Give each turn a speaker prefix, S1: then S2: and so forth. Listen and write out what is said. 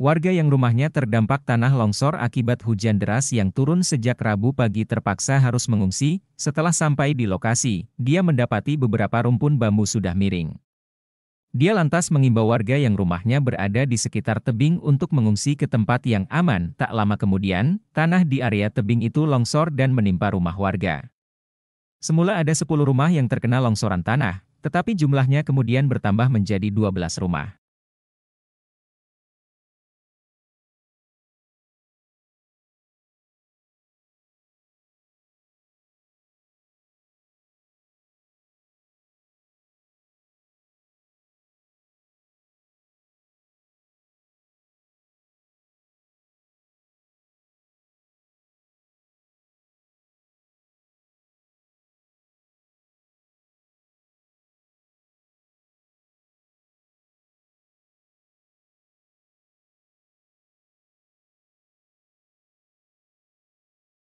S1: Warga yang rumahnya terdampak tanah longsor akibat hujan deras yang turun sejak Rabu pagi terpaksa harus mengungsi. Setelah sampai di lokasi, dia mendapati beberapa rumpun bambu sudah miring. Dia lantas mengimbau warga yang rumahnya berada di sekitar tebing untuk mengungsi ke tempat yang aman. Tak lama kemudian, tanah di area tebing itu longsor dan menimpa rumah warga. Semula ada 10 rumah yang terkena longsoran tanah, tetapi jumlahnya kemudian bertambah menjadi 12
S2: rumah.